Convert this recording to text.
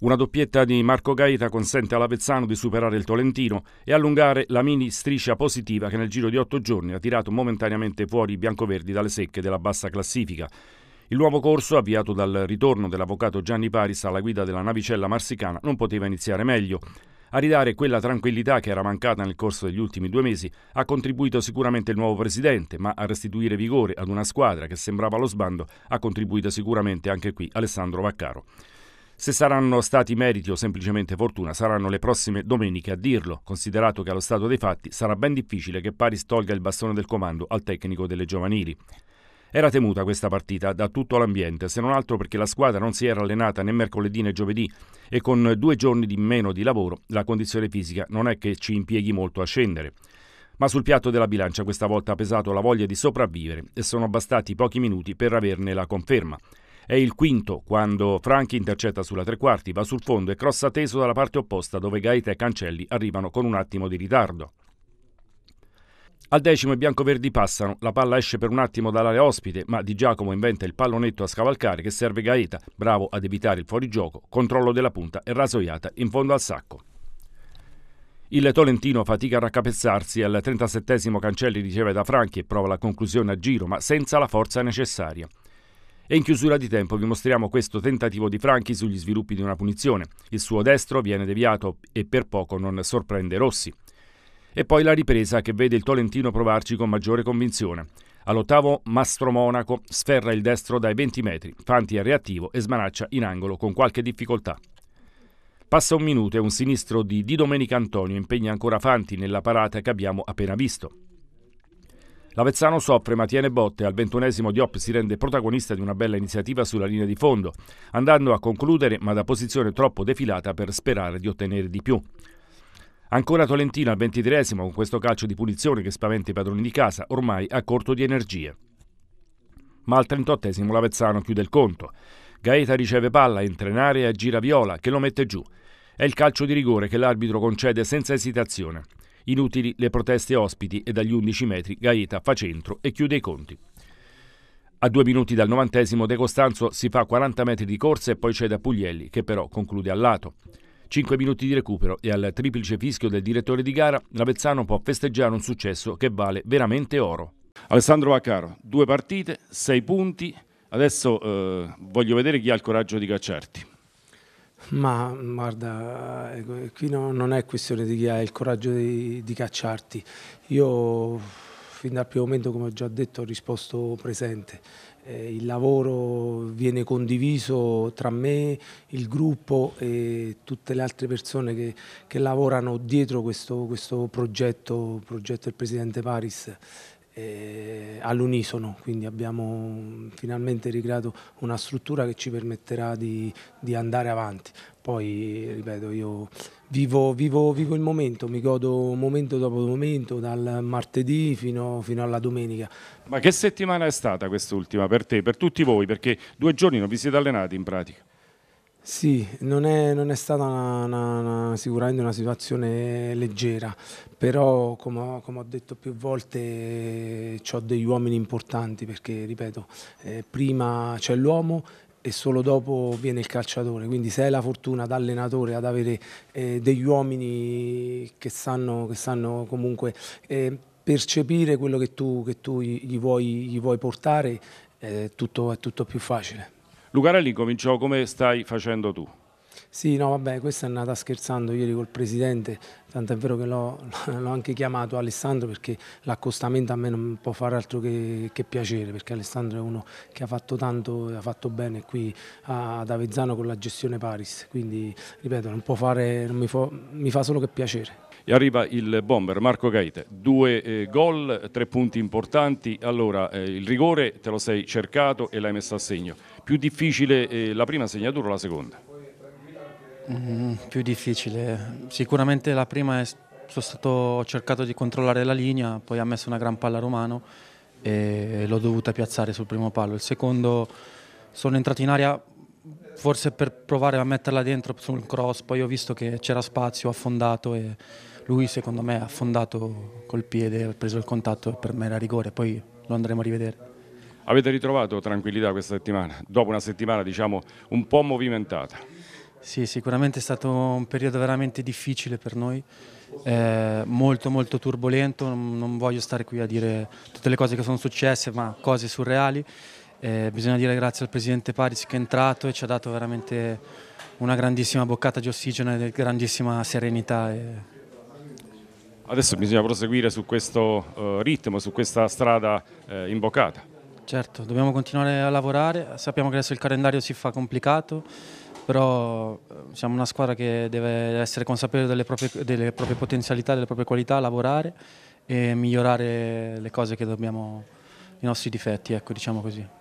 Una doppietta di Marco Gaeta consente all'Avezzano di superare il Tolentino e allungare la mini striscia positiva che nel giro di otto giorni ha tirato momentaneamente fuori i biancoverdi dalle secche della bassa classifica. Il nuovo corso, avviato dal ritorno dell'avvocato Gianni Paris alla guida della navicella marsicana, non poteva iniziare meglio. A ridare quella tranquillità che era mancata nel corso degli ultimi due mesi ha contribuito sicuramente il nuovo presidente, ma a restituire vigore ad una squadra che sembrava allo sbando ha contribuito sicuramente anche qui Alessandro Vaccaro. Se saranno stati meriti o semplicemente fortuna, saranno le prossime domeniche a dirlo, considerato che allo stato dei fatti sarà ben difficile che Paris tolga il bastone del comando al tecnico delle giovanili. Era temuta questa partita da tutto l'ambiente, se non altro perché la squadra non si era allenata né mercoledì né giovedì e con due giorni di meno di lavoro la condizione fisica non è che ci impieghi molto a scendere. Ma sul piatto della bilancia questa volta ha pesato la voglia di sopravvivere e sono bastati pochi minuti per averne la conferma. È il quinto quando Franchi intercetta sulla tre quarti, va sul fondo e crossa teso dalla parte opposta dove Gaeta e Cancelli arrivano con un attimo di ritardo. Al decimo i biancoverdi passano, la palla esce per un attimo dall'area ospite, ma Di Giacomo inventa il pallonetto a scavalcare che serve Gaeta, bravo ad evitare il fuorigioco, controllo della punta e rasoiata in fondo al sacco. Il Tolentino fatica a raccapezzarsi, al 37 Cancelli riceve da Franchi e prova la conclusione a giro, ma senza la forza necessaria. E in chiusura di tempo vi mostriamo questo tentativo di Franchi sugli sviluppi di una punizione. Il suo destro viene deviato e per poco non sorprende Rossi. E poi la ripresa che vede il Tolentino provarci con maggiore convinzione. All'ottavo Mastro Monaco sferra il destro dai 20 metri, Fanti è reattivo e smanaccia in angolo con qualche difficoltà. Passa un minuto e un sinistro di Di Domenico Antonio impegna ancora Fanti nella parata che abbiamo appena visto. L'Avezzano soffre ma tiene botte. Al ventunesimo Diop si rende protagonista di una bella iniziativa sulla linea di fondo, andando a concludere ma da posizione troppo defilata per sperare di ottenere di più. Ancora Tolentino al ventitreesimo con questo calcio di punizione che spaventa i padroni di casa, ormai a corto di energie. Ma al trentottesimo l'Avezzano chiude il conto. Gaeta riceve palla, entra in area e gira Viola che lo mette giù. È il calcio di rigore che l'arbitro concede senza esitazione. Inutili le proteste ospiti e dagli 11 metri Gaeta fa centro e chiude i conti. A due minuti dal novantesimo De Costanzo si fa 40 metri di corsa e poi cede a Puglielli, che però conclude al lato. Cinque minuti di recupero e al triplice fischio del direttore di gara, l'Avezzano può festeggiare un successo che vale veramente oro. Alessandro Vaccaro, due partite, sei punti. Adesso eh, voglio vedere chi ha il coraggio di cacciarti. Ma guarda, ecco, qui no, non è questione di chi ha il coraggio di, di, cacciarti. Io fin dal primo momento, come ho già detto, ho risposto presente. Eh, il lavoro viene condiviso tra me, il gruppo e tutte le altre persone che, che lavorano dietro questo, questo progetto, progetto del Presidente Paris. Eh, all'unisono, quindi abbiamo mm, finalmente ricreato una struttura che ci permetterà di, di andare avanti. Poi, ripeto, io vivo, vivo, vivo, il momento, mi godo momento dopo momento, dal martedì fino, fino alla domenica. Ma che settimana è stata quest'ultima per te, per tutti voi? Perché due giorni non vi siete allenati in pratica? Sì, non è, non è stata una- una- una- sicuramente una situazione leggera, però come ho, come ho detto più volte ho degli uomini importanti perché, ripeto, eh, prima c'è l'uomo e solo dopo viene il calciatore, quindi se hai la fortuna da allenatore ad avere eh, degli uomini che sanno, che sanno comunque eh, percepire quello che tu, che tu gli, vuoi, gli vuoi portare, eh, tutto- è tutto più facile. Lucarelli cominciò come stai facendo tu. Sì, no, vabbè, questa è nata scherzando ieri col presidente, tanto è vero che l'ho, anche chiamato Alessandro perché l'accostamento a me non può fare altro che, che, piacere, perché Alessandro è uno che ha fatto tanto e ha fatto bene qui ad Avezzano con la gestione Paris, quindi ripeto, non può fare, non mi, fa, mi fa solo che piacere. E arriva il bomber Marco Gaite, due eh, gol, tre punti importanti, allora eh, il rigore te lo sei cercato e l'hai messo a segno, più difficile eh, la prima segnatura o la seconda? Mm, più difficile. Sicuramente la prima è stato, ho cercato di controllare la linea, poi ha messo una gran palla Romano e l'ho dovuta piazzare sul primo palo. Il secondo sono entrato in aria forse per provare a metterla dentro sul cross, poi ho visto che c'era spazio, ho affondato e lui secondo me ha affondato col piede, ha preso il contatto e per me era rigore, poi lo andremo a rivedere. Avete ritrovato tranquillità questa settimana, dopo una settimana diciamo un po' movimentata? Sì, sicuramente è stato un periodo veramente difficile per noi, eh, molto molto turbolento, non, voglio stare qui a dire tutte le cose che sono successe, ma cose surreali. Eh, bisogna dire grazie al Presidente Paris che è entrato e ci ha dato veramente una grandissima boccata di ossigeno e grandissima serenità. E... Adesso bisogna proseguire su questo uh, ritmo, su questa strada uh, imboccata. Certo, dobbiamo continuare a lavorare, sappiamo che adesso il calendario si fa complicato però eh, siamo una squadra che deve essere consapevole delle proprie, delle proprie potenzialità, delle proprie qualità, lavorare e migliorare le cose che dobbiamo, i nostri difetti, ecco, diciamo così.